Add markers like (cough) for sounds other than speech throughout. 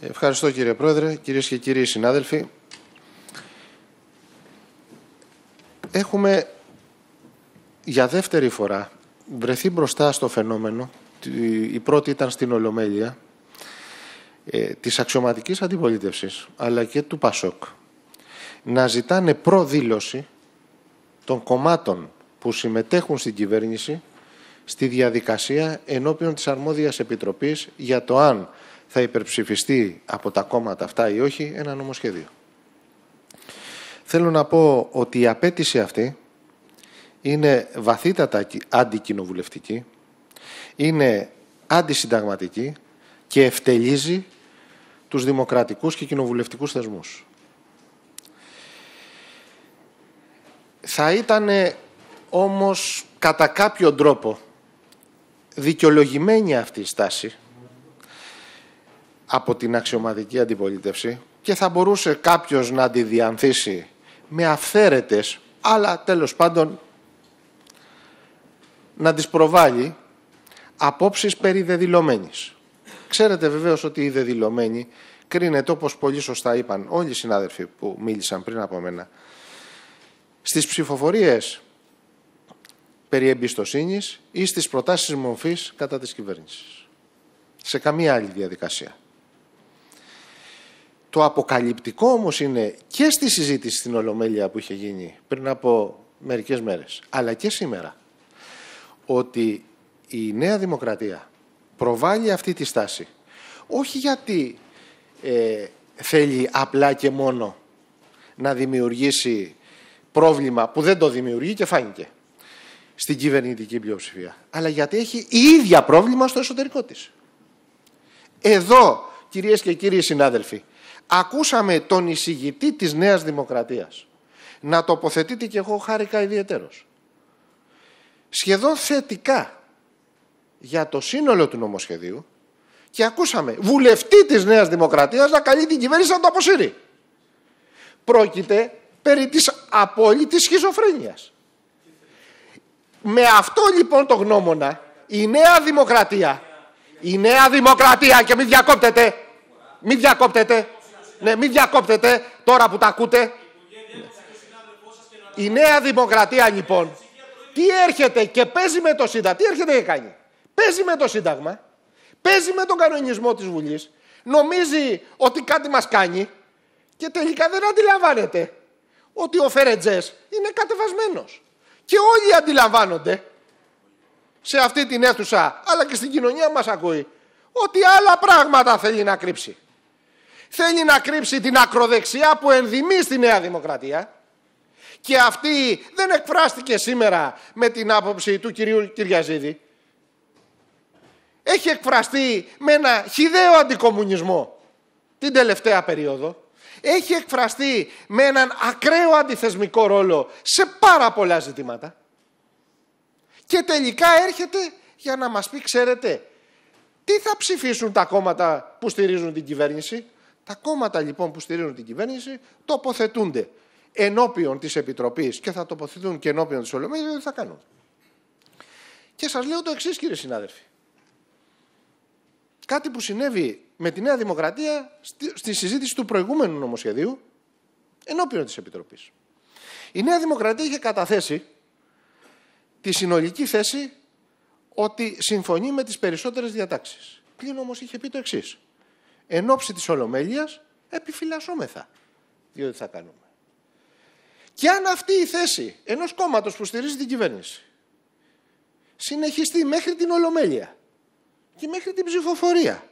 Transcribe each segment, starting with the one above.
Ευχαριστώ κύριε Πρόεδρε, κυρίες και κύριοι συνάδελφοι. Έχουμε για δεύτερη φορά βρεθεί μπροστά στο φαινόμενο, η πρώτη ήταν στην Ολομέλεια, ε, της αξιωματικής αντιπολίτευσης, αλλά και του ΠΑΣΟΚ, να ζητάνε προδήλωση των κομμάτων που συμμετέχουν στην κυβέρνηση στη διαδικασία ενώπιον της αρμόδιας επιτροπής για το αν θα υπερψηφιστεί από τα κόμματα αυτά ή όχι ένα νομοσχέδιο. Θέλω να πω ότι η απέτηση αυτή είναι βαθύτατα αντικοινοβουλευτική, είναι αντισυνταγματική και ευτελίζει τους δημοκρατικούς και κοινοβουλευτικούς θεσμούς. Θα ήταν όμως κατά κάποιο τρόπο δικαιολογημένη αυτή η στάση από την αξιωματική αντιπολίτευση και θα μπορούσε κάποιος να τη διανθίσει με αυθαίρετες, αλλά τέλος πάντων να τις προβάλλει απόψεις περί δεδηλωμένης. Ξέρετε βεβαίως ότι η δεδηλωμένη κρίνεται, όπως πολύ σωστά είπαν όλοι οι συνάδελφοι που μίλησαν πριν από μένα, στις ψηφοφορίες περί εμπιστοσύνης ή στις προτάσεις μορφής κατά της κυβέρνησης. Σε καμία άλλη διαδικασία. Το αποκαλυπτικό όμως είναι και στη συζήτηση στην Ολομέλεια που είχε γίνει πριν από μερικές μέρες, αλλά και σήμερα, ότι η Νέα Δημοκρατία προβάλλει αυτή τη στάση όχι γιατί ε, θέλει απλά και μόνο να δημιουργήσει πρόβλημα που δεν το δημιουργεί και φάνηκε στην κυβερνητική πλειοψηφία, αλλά γιατί έχει η ίδια πρόβλημα στο εσωτερικό της. Εδώ, κυρίες και κύριοι συνάδελφοι, ακούσαμε τον εισηγητή της Νέας Δημοκρατίας να τοποθετείται και εγώ χάρηκα ιδιαίτερος. Σχεδόν θετικά για το σύνολο του νομοσχεδίου και ακούσαμε βουλευτή της Νέας Δημοκρατίας να καλεί την κυβέρνηση να το αποσύρει. Πρόκειται περί της απόλυτης σχιζοφρένειας. Με αυτό λοιπόν το γνώμονα, η Νέα Δημοκρατία, η Νέα Δημοκρατία και μην διακόπτετε, μην διακόπτετε, ναι, μην διακόπτετε τώρα που τα ακούτε. Η Νέα Δημοκρατία λοιπόν, τι έρχεται και παίζει με το Σύνταγμα, τι έρχεται και κάνει. Παίζει με το Σύνταγμα, παίζει με τον κανονισμό της Βουλής, νομίζει ότι κάτι μας κάνει και τελικά δεν αντιλαμβάνεται ότι ο Φερετζές είναι κατεβασμένος. Και όλοι αντιλαμβάνονται σε αυτή την αίθουσα, αλλά και στην κοινωνία μας ακούει, ότι άλλα πράγματα θέλει να κρύψει. Θέλει να κρύψει την ακροδεξιά που ενδυμεί στη Νέα Δημοκρατία και αυτή δεν εκφράστηκε σήμερα με την άποψη του κυρίου Κυριαζίδη. Έχει εκφραστεί με ένα χιδαίο αντικομουνισμό την τελευταία περίοδο έχει εκφραστεί με έναν ακραίο αντιθεσμικό ρόλο σε πάρα πολλά ζητήματα. Και τελικά έρχεται για να μας πει, ξέρετε, τι θα ψηφίσουν τα κόμματα που στηρίζουν την κυβέρνηση. Τα κόμματα λοιπόν που στηρίζουν την κυβέρνηση τοποθετούνται ενώπιον της Επιτροπής και θα τοποθετούν και ενώπιον της Ολομέλειας, δεν θα κάνουν. Και σας λέω το εξής κύριε συνάδελφοι. Κάτι που συνέβη με τη Νέα Δημοκρατία στη συζήτηση του προηγούμενου νομοσχεδίου ενώπιον της Επιτροπής. Η Νέα Δημοκρατία είχε καταθέσει τη συνολική θέση ότι συμφωνεί με τις περισσότερες διατάξεις. Πλην όμως είχε πει το εξής. Εν ώψη της Ολομέλειας επιφυλασσόμεθα, διότι θα κάνουμε. Και αν αυτή η θέση ενός κόμματος που στηρίζει την κυβέρνηση συνεχιστεί μέχρι την Ολομέλεια και μέχρι την ψηφοφορία.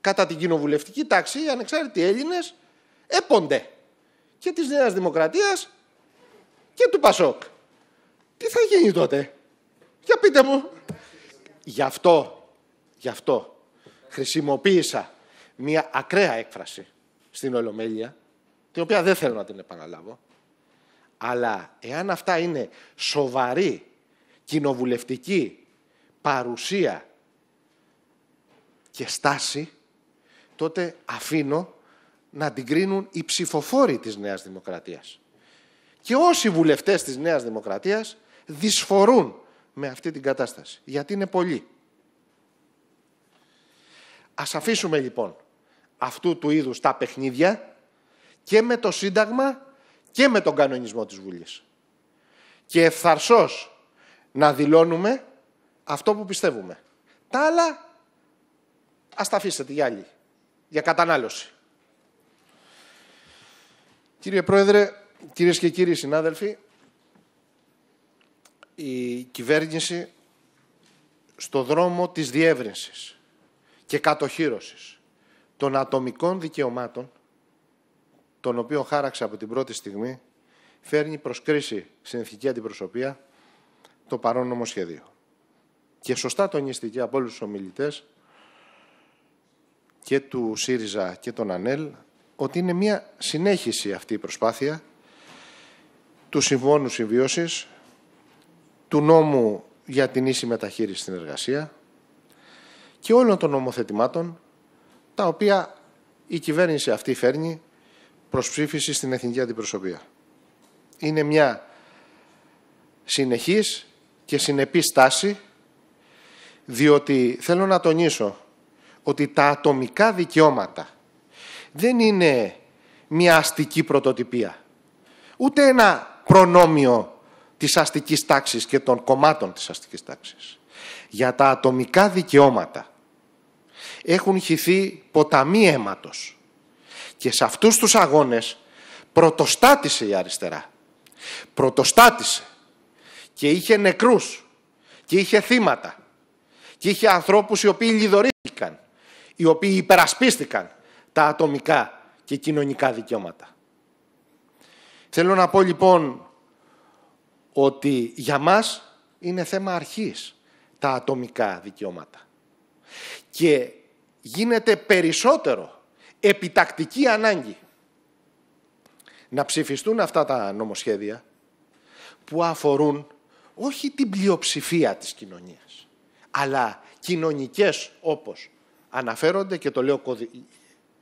Κατά την κοινοβουλευτική τάξη, οι ανεξάρτητοι Έλληνες έπονται και της Νέας Δημοκρατίας και του Πασόκ. Τι θα γίνει τότε, Για πείτε μου. Γι' αυτό, γι' αυτό χρησιμοποίησα μια ακραία έκφραση στην Ολομέλεια, την οποία δεν θέλω να την επαναλάβω, αλλά εάν αυτά είναι σοβαρή κοινοβουλευτική παρουσία και στάση, τότε αφήνω να την κρίνουν οι ψηφοφόροι της Νέας Δημοκρατίας. Και όσοι βουλευτές της Νέας Δημοκρατίας δυσφορούν με αυτή την κατάσταση, γιατί είναι πολλοί. Ας αφήσουμε λοιπόν αυτού του είδους τα παιχνίδια και με το Σύνταγμα και με τον κανονισμό της Βουλής. Και ευθαρσώς να δηλώνουμε αυτό που πιστεύουμε. Τα άλλα ας τα αφήσετε για άλλη, για κατανάλωση. Κύριε Πρόεδρε, κυρίες και κύριοι συνάδελφοι, η κυβέρνηση στο δρόμο της διεύρυνσης και κατοχύρωσης των ατομικών δικαιωμάτων, τον οποίο χάραξε από την πρώτη στιγμή, φέρνει προς κρίση στην εθνική αντιπροσωπεία το παρόν νομοσχεδίο. Και σωστά τονίστηκε από όλους τους ομιλητές και του ΣΥΡΙΖΑ και των ΑΝΕΛ ότι είναι μια συνέχιση αυτή η προσπάθεια του Συμβόνου Συμβίωσης, του νόμου για την ίση μεταχείριση στην εργασία και όλων των νομοθετημάτων τα οποία η κυβέρνηση αυτή φέρνει προς ψήφιση στην Εθνική Αντιπροσωπεία. Είναι μια συνεχής και συνεπής τάση, διότι θέλω να τονίσω ότι τα ατομικά δικαιώματα δεν είναι μια αστική πρωτοτυπία, ούτε ένα προνόμιο της αστικής τάξης και των κομμάτων της αστικής τάξης. Για τα ατομικά δικαιώματα έχουν χυθεί ποταμοί αίματος και σε αυτούς τους αγώνες πρωτοστάτησε η αριστερά. Πρωτοστάτησε και είχε νεκρούς και είχε θύματα και είχε ανθρώπους οι οποίοι λιδωρήθηκαν οι οποίοι υπερασπίστηκαν τα ατομικά και κοινωνικά δικαιώματα. Θέλω να πω λοιπόν ότι για μας είναι θέμα αρχής τα ατομικά δικαιώματα. Και γίνεται περισσότερο επιτακτική ανάγκη να ψηφιστούν αυτά τα νομοσχέδια που αφορούν όχι την πλειοψηφία της κοινωνίας, αλλά κοινωνικές όπως αναφέρονται, και το λέω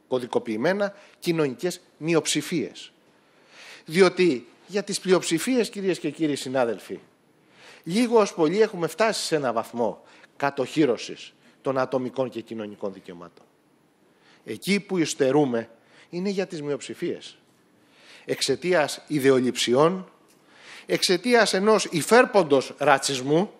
κωδικοποιημένα, κοινωνικές μειοψηφίες. Διότι για τις πλειοψηφίες, κυρίες και κύριοι συνάδελφοι, λίγος ως πολύ έχουμε φτάσει σε ένα βαθμό κατοχύρωσης των ατομικών και κοινωνικών δικαιωμάτων. Εκεί που υστερούμε είναι για τις μειοψηφίες. Εξαιτίας ιδεολειψιών, εξαιτίας ενός υφέρποντος ρατσισμού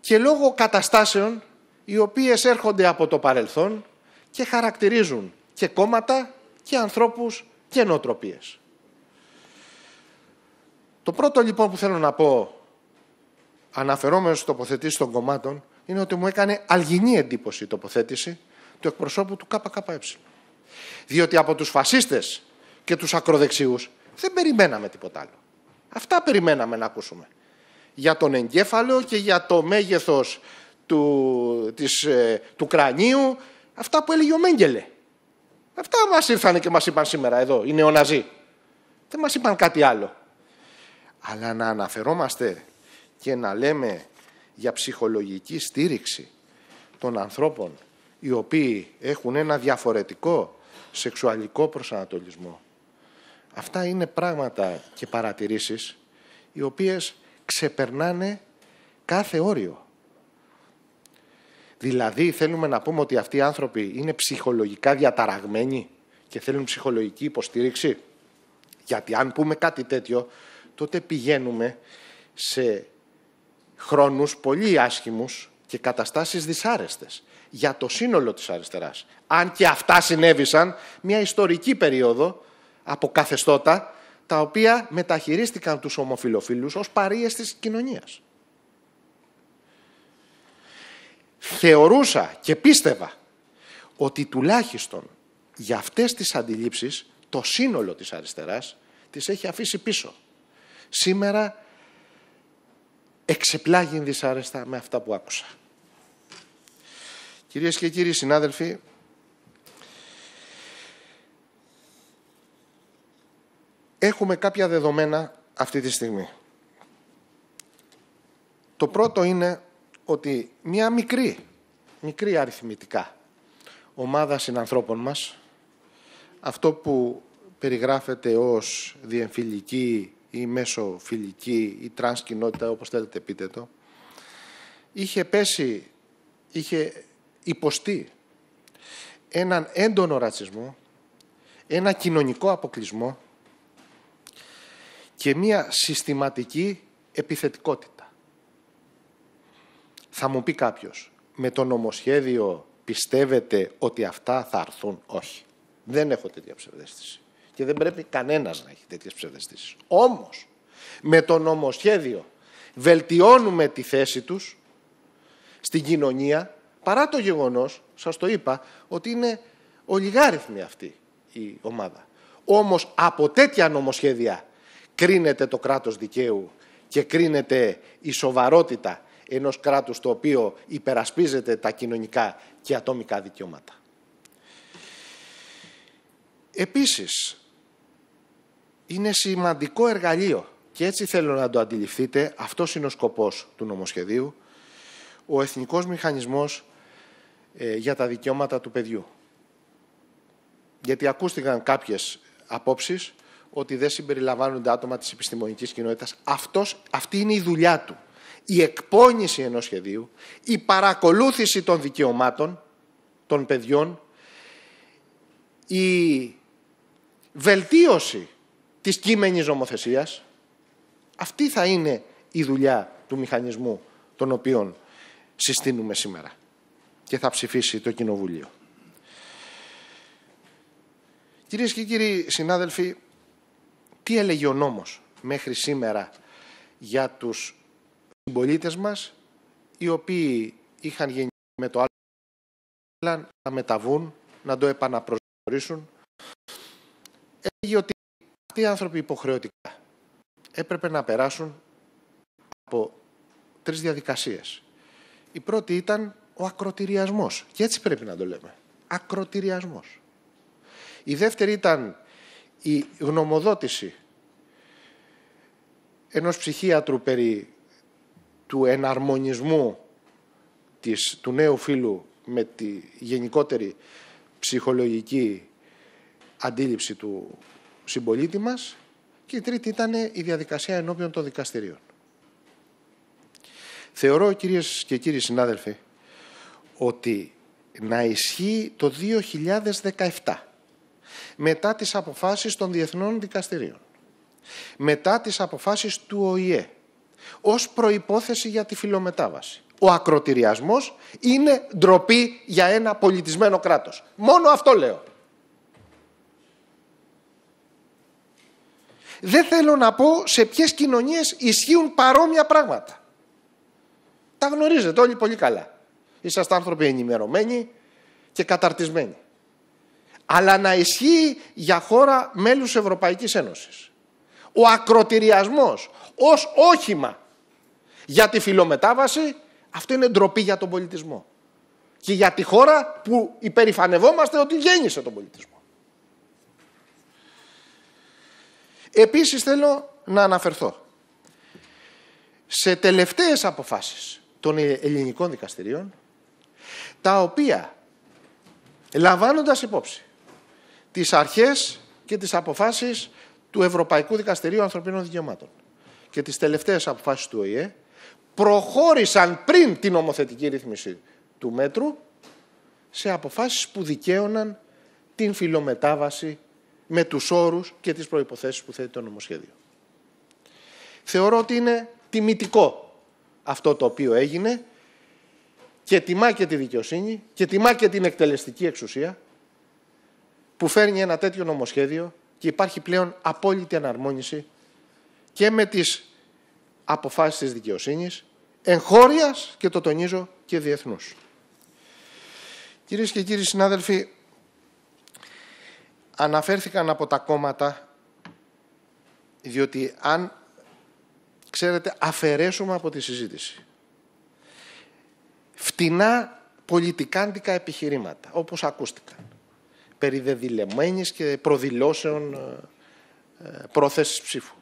και λόγω καταστάσεων οι οποίες έρχονται από το παρελθόν και χαρακτηρίζουν και κόμματα και ανθρώπους και νοοτροπίες. Το πρώτο λοιπόν που θέλω να πω αναφερόμενος στις τοποθετήσεις των κομμάτων είναι ότι μου έκανε αλγινή εντύπωση η τοποθέτηση του εκπροσώπου του ΚΚΕ. Διότι από τους φασίστες και τους ακροδεξιούς δεν περιμέναμε τίποτα άλλο. Αυτά περιμέναμε να ακούσουμε. Για τον εγκέφαλο και για το μέγεθος του, της, ε, του κρανίου, αυτά που έλεγε ο Μέγκελε. Αυτά μας ήρθαν και μας είπαν σήμερα εδώ, οι νεοναζί. Δεν μας είπαν κάτι άλλο. Αλλά να αναφερόμαστε και να λέμε για ψυχολογική στήριξη των ανθρώπων οι οποίοι έχουν ένα διαφορετικό σεξουαλικό προσανατολισμό. Αυτά είναι πράγματα και παρατηρήσεις οι οποίες ξεπερνάνε κάθε όριο. Δηλαδή θέλουμε να πούμε ότι αυτοί οι άνθρωποι είναι ψυχολογικά διαταραγμένοι και θέλουν ψυχολογική υποστήριξη. Γιατί αν πούμε κάτι τέτοιο, τότε πηγαίνουμε σε χρόνους πολύ άσχημους και καταστάσεις δυσάρεστες για το σύνολο της αριστεράς. Αν και αυτά συνέβησαν, μια ιστορική περίοδο από καθεστώτα, τα οποία μεταχειρίστηκαν τους ομοφιλοφίλους ως παρείες της κοινωνίας. θεωρούσα και πίστευα ότι τουλάχιστον για αυτές τις αντιλήψεις το σύνολο της αριστεράς τις έχει αφήσει πίσω. Σήμερα εξεπλάγει δυσάρεστα με αυτά που άκουσα. Κυρίες και κύριοι συνάδελφοι, έχουμε κάποια δεδομένα αυτή τη στιγμή. Το πρώτο είναι ότι μια μικρή, μικρή αριθμητικά ομάδα συνανθρώπων μας, αυτό που περιγράφεται ως διεμφυλική ή μέσοφιλική ή τρανς κοινότητα, όπως θέλετε πείτε το, είχε πέσει, είχε υποστεί έναν έντονο ρατσισμό, ένα κοινωνικό αποκλεισμό και μία συστηματική επιθετικότητα. Θα μου πει κάποιος, με το νομοσχέδιο πιστεύετε ότι αυτά θα έρθουν. Όχι. Δεν έχω τέτοια ψευδέστηση. Και δεν πρέπει κανένας να έχει τέτοιες ψευδεστήσεις. Όμως, με το νομοσχέδιο βελτιώνουμε τη θέση τους στην κοινωνία παρά το γεγονός, σας το είπα, ότι είναι ολιγάριθμη αυτή η ομάδα. Όμως από τέτοια νομοσχέδια κρίνεται το κράτος δικαίου και κρίνεται η σοβαρότητα ενός κράτους το οποίο υπερασπίζεται τα κοινωνικά και ατομικά δικαιώματα. Επίσης, είναι σημαντικό εργαλείο και έτσι θέλω να το αντιληφθείτε, αυτός είναι ο σκοπός του νομοσχεδίου, ο Εθνικός Μηχανισμός ε, για τα Δικαιώματα του Παιδιού. Γιατί ακούστηκαν κάποιες απόψεις ότι δεν συμπεριλαμβάνονται άτομα της επιστημονικής κοινότητας. Αυτός, αυτή είναι η δουλειά του η εκπόνηση ενός σχεδίου, η παρακολούθηση των δικαιωμάτων των παιδιών, η βελτίωση της κείμενης νομοθεσίας. Αυτή θα είναι η δουλειά του μηχανισμού τον οποίον συστήνουμε σήμερα και θα ψηφίσει το Κοινοβουλίο. Κυρίες και κύριοι συνάδελφοι, τι έλεγε ο νόμος μέχρι σήμερα για τους συμπολίτες μας, οι οποίοι είχαν γεννηθεί με το άλλο, να μεταβούν, να το επαναπροσδιορίσουν. Έλεγε ότι αυτοί οι άνθρωποι υποχρεωτικά έπρεπε να περάσουν από τρεις διαδικασίες. Η πρώτη ήταν ο ακροτηριασμός. Και έτσι πρέπει να το λέμε. Ακροτηριασμός. Η δεύτερη ήταν η γνωμοδότηση ενός ψυχίατρου περί του εναρμονισμού της, του νέου φίλου με τη γενικότερη ψυχολογική αντίληψη του συμπολίτη μας και η τρίτη ήταν η διαδικασία ενώπιον των δικαστηρίων. Θεωρώ, κυρίες και κύριοι συνάδελφοι, ότι να ισχύει το 2017 μετά τις αποφάσεις των διεθνών δικαστηρίων, μετά τις αποφάσεις του ΟΗΕ, ως προϋπόθεση για τη φιλομετάβαση. Ο ακροτηριασμός είναι ντροπή για ένα πολιτισμένο κράτος. Μόνο αυτό λέω. Δεν θέλω να πω σε ποιες κοινωνίες ισχύουν παρόμοια πράγματα. Τα γνωρίζετε όλοι πολύ καλά. Είσαστε άνθρωποι ενημερωμένοι και καταρτισμένοι. Αλλά να ισχύει για χώρα μέλους Ευρωπαϊκής Ένωσης. Ο ακροτηριασμός, ως όχημα για τη φιλομετάβαση, αυτό είναι ντροπή για τον πολιτισμό. Και για τη χώρα που υπερηφανευόμαστε ότι γέννησε τον πολιτισμό. Επίσης θέλω να αναφερθώ σε τελευταίες αποφάσεις των ελληνικών δικαστηρίων, τα οποία λαμβάνοντας υπόψη τις αρχές και τις αποφάσεις του Ευρωπαϊκού Δικαστηρίου Ανθρωπίνων Δικαιωμάτων και τις τελευταίες αποφάσεις του ΟΗΕ προχώρησαν πριν την νομοθετική ρύθμιση του μέτρου σε αποφάσεις που δικαίωναν την φιλομετάβαση με τους όρους και τις προϋποθέσεις που θέτει το νομοσχέδιο. Θεωρώ ότι είναι τιμητικό αυτό το οποίο έγινε και τιμά και τη δικαιοσύνη και τιμά και την εκτελεστική εξουσία που φέρνει ένα τέτοιο νομοσχέδιο και υπάρχει πλέον απόλυτη αναρμόνιση και με τις αποφάσεις της δικαιοσύνης, εγχώριας και το τονίζω και διεθνούς. Κυρίες και κύριοι συνάδελφοι, αναφέρθηκαν από τα κόμματα, διότι αν, ξέρετε, αφαιρέσουμε από τη συζήτηση φτηνά πολιτικάντικα επιχειρήματα, όπως ακούστηκαν, περί και προδηλώσεων ε, ε, πρόθεσης ψήφου.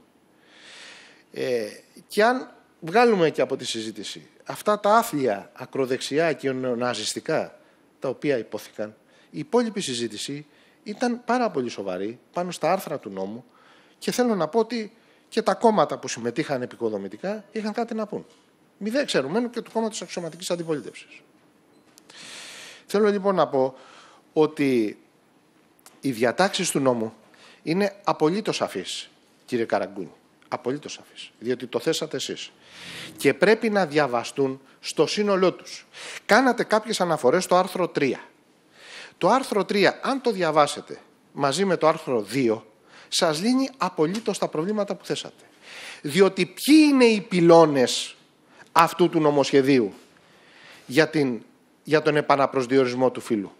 Ε, και αν βγάλουμε και από τη συζήτηση αυτά τα άθλια ακροδεξιά και νεοναζιστικά τα οποία υπόθηκαν, η υπόλοιπη συζήτηση ήταν πάρα πολύ σοβαρή πάνω στα άρθρα του νόμου και θέλω να πω ότι και τα κόμματα που συμμετείχαν επικοδομητικά είχαν κάτι να πούν. Μηδέν ξέρουμε και του κόμματος αξιωματικής αντιπολίτευσης. Θέλω λοιπόν να πω ότι οι διατάξεις του νόμου είναι απολύτως σαφείς, κύριε Καραγκούνη. Απολύτως σαφής. Διότι το θέσατε εσείς. Και πρέπει να διαβαστούν στο σύνολό τους. Κάνατε κάποιες αναφορές στο άρθρο 3. Το άρθρο 3, αν το διαβάσετε μαζί με το άρθρο 2, σας λύνει απολύτως τα προβλήματα που θέσατε. Διότι ποιοι είναι οι πυλώνες αυτού του νομοσχεδίου για, την, για τον επαναπροσδιορισμό του φύλου.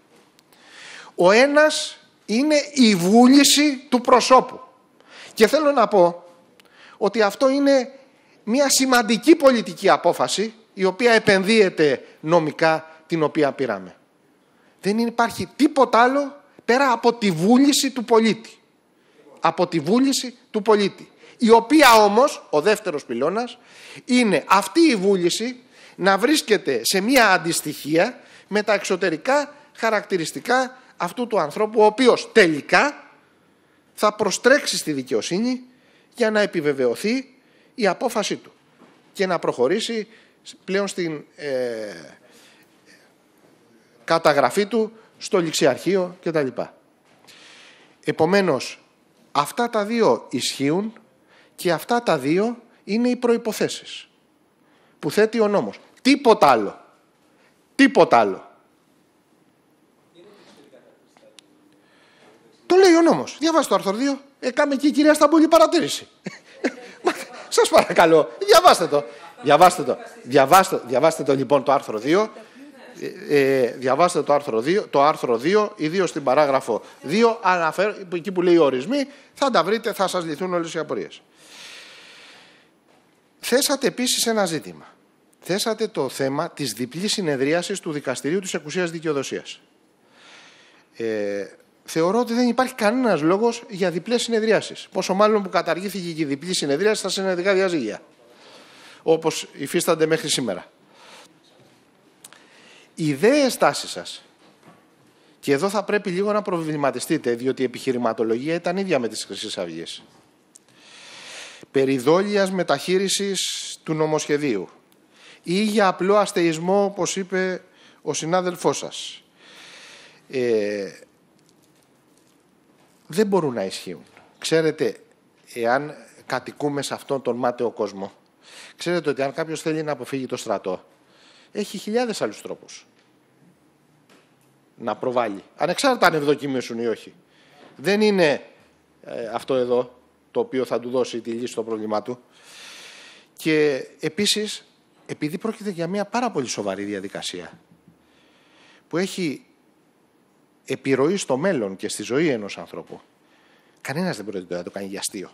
Ο ένας είναι η βούληση του προσώπου. Και θέλω να πω ότι αυτό είναι μια σημαντική πολιτική απόφαση η οποία επενδύεται νομικά την οποία πήραμε. Δεν υπάρχει τίποτα άλλο πέρα από τη βούληση του πολίτη. Από τη βούληση του πολίτη. Η οποία όμως, ο δεύτερος πυλώνας, είναι αυτή η βούληση να βρίσκεται σε μια αντιστοιχία με τα εξωτερικά χαρακτηριστικά αυτού του ανθρώπου, ο οποίος τελικά θα προστρέξει στη δικαιοσύνη για να επιβεβαιωθεί η απόφαση του και να προχωρήσει πλέον στην ε, καταγραφή του στο ληξιαρχείο κτλ. Επομένως, αυτά τα δύο ισχύουν και αυτά τα δύο είναι οι προϋποθέσεις που θέτει ο νόμος. Τίποτα άλλο. Τίποτα άλλο. Το λέει ο νόμος. Διαβάστε το άρθρο 2. Έκαμε ε, και η κυρία Σταμπούλη παρατήρηση. (laughs) Σας παρακαλώ, διαβάστε το. Διαβάστε το. Διαβάστε, διαβάστε το λοιπόν το άρθρο 2. Ε, ε, διαβάστε το άρθρο 2, το άρθρο 2 ιδίως στην παράγραφο 2, αναφέρ, εκεί που λέει ορισμοί, θα τα βρείτε, θα σας λυθούν όλες οι απορίες. Θέσατε επίσης ένα ζήτημα. Θέσατε το θέμα της διπλής συνεδρίασης του Δικαστηρίου της Εκουσίας Δικαιοδοσίας. Ε, θεωρώ ότι δεν υπάρχει κανένας λόγος για διπλές συνεδριάσεις. Πόσο μάλλον που καταργήθηκε η διπλή συνεδρίαση στα συνεδρικά διαζύγια. Όπως υφίστανται μέχρι σήμερα. Οι δε τάσει σας, και εδώ θα πρέπει λίγο να προβληματιστείτε, διότι η επιχειρηματολογία ήταν ίδια με τις χρυσής αυγή. Περιδόλιας μεταχείρισης του νομοσχεδίου ή για απλό αστεϊσμό, όπως είπε ο συνάδελφός σας. Ε, δεν μπορούν να ισχύουν. Ξέρετε, εάν κατοικούμε σε αυτόν τον μάταιο κόσμο, ξέρετε ότι αν κάποιος θέλει να αποφύγει το στρατό, έχει χιλιάδες άλλους τρόπους να προβάλλει. Ανεξάρτητα αν ευδοκιμήσουν ή όχι. Δεν είναι ε, αυτό εδώ το οποίο θα του δώσει τη λύση στο πρόβλημά του. Και επίσης, επειδή πρόκειται για μια πάρα πολύ σοβαρή διαδικασία που έχει επιρροή στο μέλλον και στη ζωή ενός ανθρώπου. Κανένας δεν πρόκειται να το κάνει για αστείο.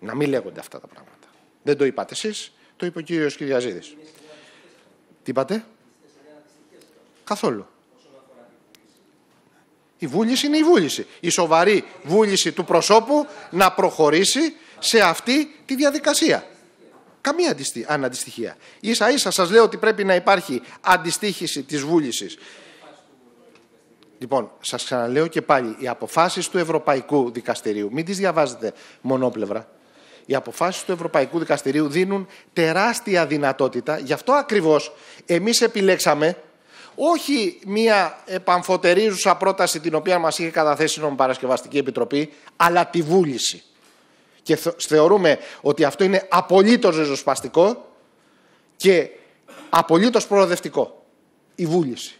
Να μην λέγονται αυτά τα πράγματα. Δεν το είπατε εσείς, το είπε ο κύριος Κυριαζίδης. Τι είπατε, Καθόλου. Η βούληση είναι η βούληση. Η σοβαρή βούληση του προσώπου να προχωρήσει σε αυτή τη διαδικασία. Καμία αντιστοιχία. Ίσα ίσα σας λέω ότι πρέπει να υπάρχει αντιστοίχηση της βούλησης Λοιπόν, σας ξαναλέω και πάλι, οι αποφάσεις του Ευρωπαϊκού Δικαστηρίου, μην τις διαβάζετε μονόπλευρα. Οι αποφάσεις του Ευρωπαϊκού Δικαστηρίου δίνουν τεράστια δυνατότητα. Γι' αυτό ακριβώς εμείς επιλέξαμε όχι μία επαμφωτερίζουσα πρόταση την οποία μας είχε καταθέσει η Νομοπαρασκευαστική Επιτροπή, αλλά τη βούληση. Και θεωρούμε ότι αυτό είναι απολύτως ριζοσπαστικό και απολύτως προοδευτικό. Η βούληση.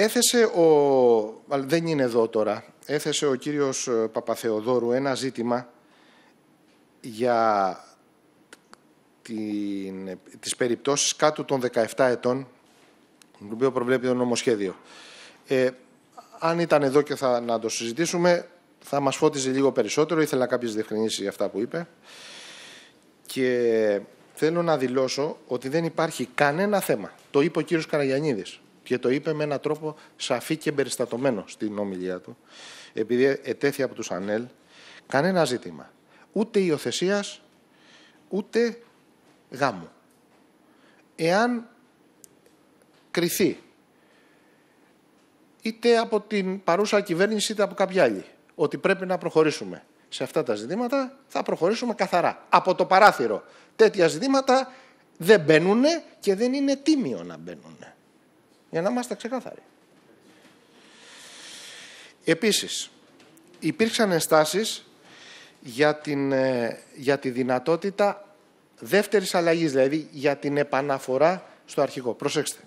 Έθεσε ο... Δεν είναι εδώ τώρα. Έθεσε ο κύριος ε, Παπαθεοδόρου ένα ζήτημα για την... τις περιπτώσεις κάτω των 17 ετών, το οποίο προβλέπει το νομοσχέδιο. Ε, αν ήταν εδώ και θα να το συζητήσουμε, θα μας φώτιζε λίγο περισσότερο. Ήθελα κάποιες διευκρινήσεις για αυτά που είπε. Και θέλω να δηλώσω ότι δεν υπάρχει κανένα θέμα. Το είπε ο κύριος Καραγιαννίδης και το είπε με έναν τρόπο σαφή και περιστατωμένο στην ομιλία του, επειδή ετέθη από τους ΑΝΕΛ, κανένα ζήτημα. Ούτε υιοθεσίας, ούτε γάμου. Εάν κριθεί είτε από την παρούσα κυβέρνηση είτε από κάποια άλλη ότι πρέπει να προχωρήσουμε σε αυτά τα ζητήματα, θα προχωρήσουμε καθαρά. Από το παράθυρο. Τέτοια ζητήματα δεν μπαίνουν και δεν είναι τίμιο να μπαίνουν. Για να είμαστε ξεκάθαροι. Επίσης, υπήρξαν ενστάσεις για, την, ε, για τη δυνατότητα δεύτερης αλλαγής, δηλαδή για την επαναφορά στο αρχικό. Προσέξτε.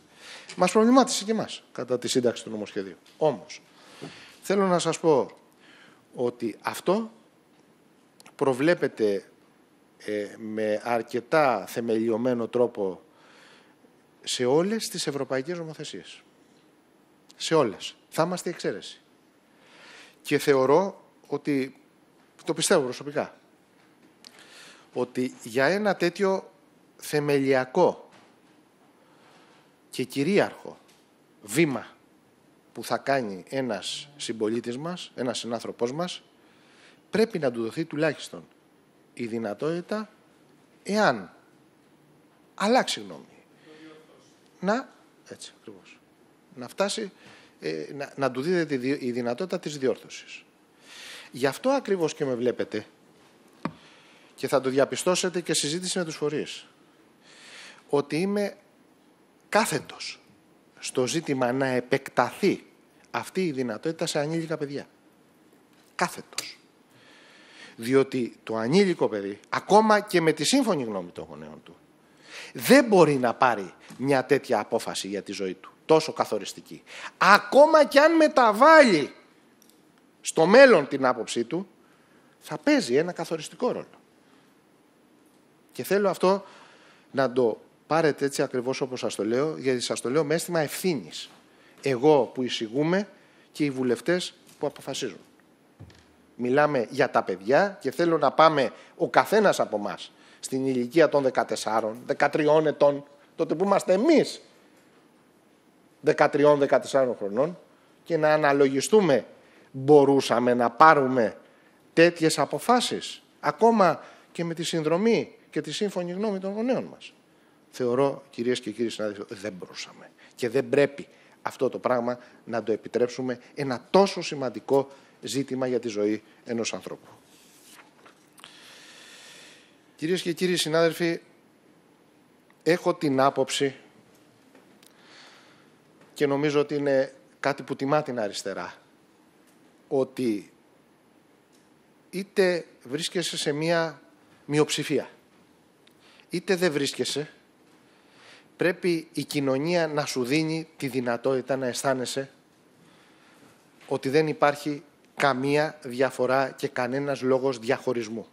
Μας προβλημάτισε και εμάς κατά τη σύνταξη του νομοσχεδίου. Όμως, θέλω να σας πω ότι αυτό προβλέπεται ε, με αρκετά θεμελιωμένο τρόπο σε όλες τις ευρωπαϊκές νομοθεσίες. Σε όλες. Θα είμαστε η εξαίρεση. Και θεωρώ ότι, το πιστεύω προσωπικά, ότι για ένα τέτοιο θεμελιακό και κυρίαρχο βήμα που θα κάνει ένας συμπολίτης μας, ένας συνάνθρωπός μας, πρέπει να του δοθεί τουλάχιστον η δυνατότητα, εάν αλλάξει γνώμη, να, έτσι, ακριβώς, να φτάσει, ε, να, να του δίδεται η δυνατότητα της διόρθωσης. Γι' αυτό ακριβώς και με βλέπετε και θα το διαπιστώσετε και συζήτηση με τους φορείς. Ότι είμαι κάθετος στο ζήτημα να επεκταθεί αυτή η δυνατότητα σε ανήλικα παιδιά. Κάθετος. Διότι το ανήλικο παιδί, ακόμα και με τη σύμφωνη γνώμη των γονέων του, δεν μπορεί να πάρει μια τέτοια απόφαση για τη ζωή του. Τόσο καθοριστική. Ακόμα και αν μεταβάλει στο μέλλον την άποψή του, θα παίζει ένα καθοριστικό ρόλο. Και θέλω αυτό να το πάρετε έτσι ακριβώς όπως σας το λέω, γιατί σας το λέω με αίσθημα ευθύνης. Εγώ που εισηγούμε και οι βουλευτές που αποφασίζουν. Μιλάμε για τα παιδιά και θέλω να πάμε ο καθένας από μας στην ηλικία των 14, 13 ετών, τότε που είμαστε εμείς 13-14 χρονών και να αναλογιστούμε μπορούσαμε να πάρουμε τέτοιες αποφάσεις ακόμα και με τη συνδρομή και τη σύμφωνη γνώμη των γονέων μας. Θεωρώ, κυρίες και κύριοι συνάδελφοι, δεν μπορούσαμε και δεν πρέπει αυτό το πράγμα να το επιτρέψουμε ένα τόσο σημαντικό ζήτημα για τη ζωή ενός ανθρώπου. Κυρίες και κύριοι συνάδελφοι, έχω την άποψη και νομίζω ότι είναι κάτι που τιμά την αριστερά, ότι είτε βρίσκεσαι σε μία μειοψηφία, είτε δεν βρίσκεσαι, πρέπει η κοινωνία να σου δίνει τη δυνατότητα να αισθάνεσαι ότι δεν υπάρχει καμία διαφορά και κανένας λόγος διαχωρισμού.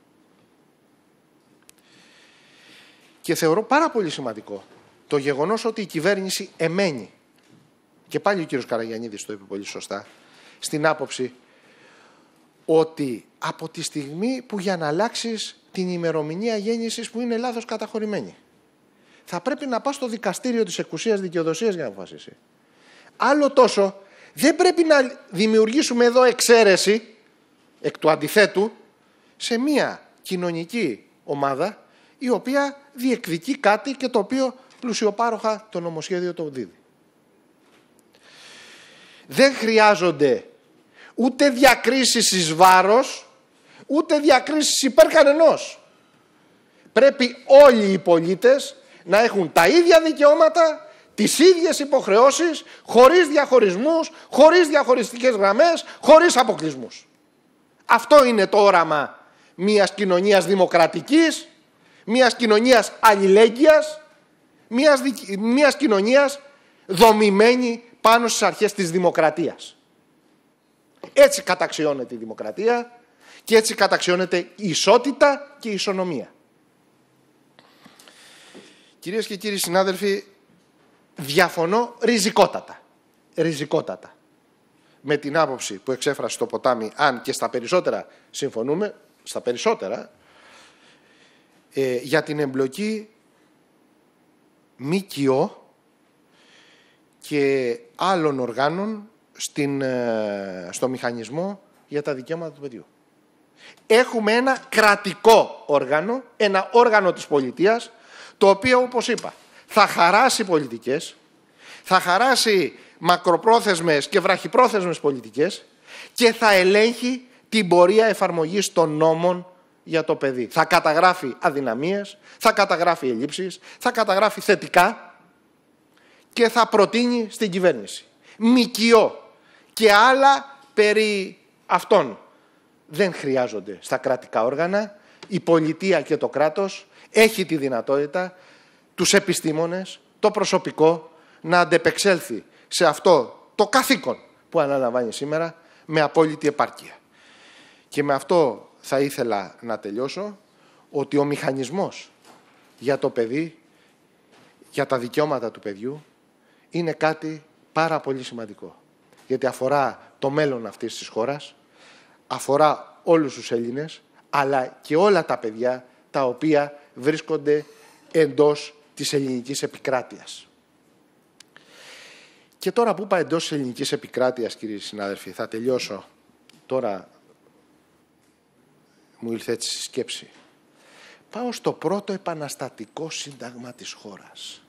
Και θεωρώ πάρα πολύ σημαντικό το γεγονός ότι η κυβέρνηση εμένει. Και πάλι ο κύριος Καραγιανίδης το είπε πολύ σωστά, στην άποψη ότι από τη στιγμή που για να αλλάξεις την ημερομηνία γέννησης που είναι λάθος καταχωρημένη, θα πρέπει να πας στο δικαστήριο της εκουσίας δικαιοδοσίας για να αποφασίσει. Άλλο τόσο, δεν πρέπει να δημιουργήσουμε εδώ εξαίρεση εκ του αντιθέτου σε μια κοινωνική ομάδα η οποία διεκδικεί κάτι και το οποίο πλουσιοπάροχα το νομοσχέδιο το δίδει. Δεν χρειάζονται ούτε διακρίσεις εις βάρος, ούτε διακρίσεις υπέρ κανενός. Πρέπει όλοι οι πολίτες να έχουν τα ίδια δικαιώματα, τις ίδιες υποχρεώσεις, χωρίς διαχωρισμούς, χωρίς διαχωριστικές γραμμές, χωρίς αποκλεισμούς. Αυτό είναι το όραμα μιας κοινωνίας δημοκρατικής, μιας κοινωνίας αλληλέγγυας, μιας, μιας κοινωνίας δομημένη πάνω στις αρχές της δημοκρατίας. Έτσι καταξιώνεται η δημοκρατία και έτσι καταξιώνεται η ισότητα και η ισονομία. Κυρίες και κύριοι συνάδελφοι, διαφωνώ ριζικότατα. Ριζικότατα. Με την άποψη που εξέφρασε το ποτάμι, αν και στα περισσότερα συμφωνούμε, στα περισσότερα, ε, για την εμπλοκή ΜΚΟ και άλλων οργάνων στην, ε, στο μηχανισμό για τα δικαιώματα του παιδιού. Έχουμε ένα κρατικό όργανο, ένα όργανο της πολιτείας, το οποίο, όπως είπα, θα χαράσει πολιτικές, θα χαράσει μακροπρόθεσμες και βραχυπρόθεσμες πολιτικές και θα ελέγχει την πορεία εφαρμογής των νόμων για το παιδί. Θα καταγράφει αδυναμίες, θα καταγράφει ελλείψεις, θα καταγράφει θετικά και θα προτείνει στην κυβέρνηση. Μικιό και άλλα περί αυτών δεν χρειάζονται στα κρατικά όργανα. Η πολιτεία και το κράτος έχει τη δυνατότητα τους επιστήμονες, το προσωπικό να αντεπεξέλθει σε αυτό το καθήκον που αναλαμβάνει σήμερα με απόλυτη επάρκεια. Και με αυτό θα ήθελα να τελειώσω ότι ο μηχανισμός για το παιδί, για τα δικαιώματα του παιδιού, είναι κάτι πάρα πολύ σημαντικό. Γιατί αφορά το μέλλον αυτής της χώρας, αφορά όλους τους Έλληνες, αλλά και όλα τα παιδιά τα οποία βρίσκονται εντός της ελληνικής επικράτειας. Και τώρα που πάει εντός της ελληνικής επικράτειας, κύριοι συνάδελφοι, θα τελειώσω τώρα μου ήλθε έτσι στη σκέψη. Πάω στο πρώτο επαναστατικό σύνταγμα της χώρας.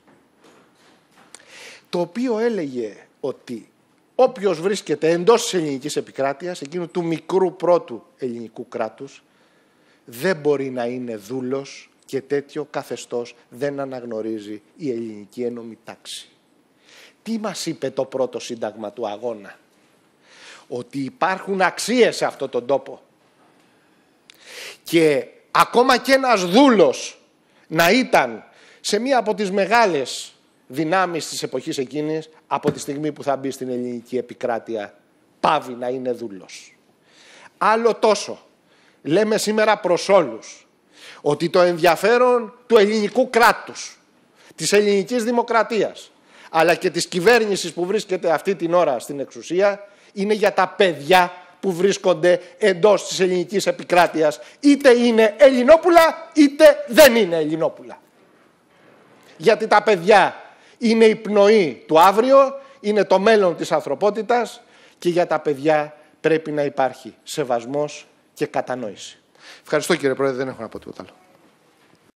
Το οποίο έλεγε ότι όποιος βρίσκεται εντός της ελληνικής επικράτειας, εκείνου του μικρού πρώτου ελληνικού κράτους, δεν μπορεί να είναι δούλος και τέτοιο καθεστώς δεν αναγνωρίζει η ελληνική ένωμη τάξη. Τι μας είπε το πρώτο σύνταγμα του αγώνα. Ότι υπάρχουν αξίες σε αυτόν τον τόπο και ακόμα και ένας δούλος να ήταν σε μία από τις μεγάλες δυνάμεις της εποχής εκείνης, από τη στιγμή που θα μπει στην ελληνική επικράτεια, πάβει να είναι δούλος. Άλλο τόσο, λέμε σήμερα προς όλους, ότι το ενδιαφέρον του ελληνικού κράτους, της ελληνικής δημοκρατίας, αλλά και της κυβέρνησης που βρίσκεται αυτή την ώρα στην εξουσία, είναι για τα παιδιά που βρίσκονται εντός της ελληνικής επικράτειας. Είτε είναι Ελληνόπουλα, είτε δεν είναι Ελληνόπουλα. Γιατί τα παιδιά είναι η πνοή του αύριο, είναι το μέλλον της ανθρωπότητας και για τα παιδιά πρέπει να υπάρχει σεβασμός και κατανόηση. Ευχαριστώ κύριε Πρόεδρε, δεν έχω να πω τίποτα άλλο.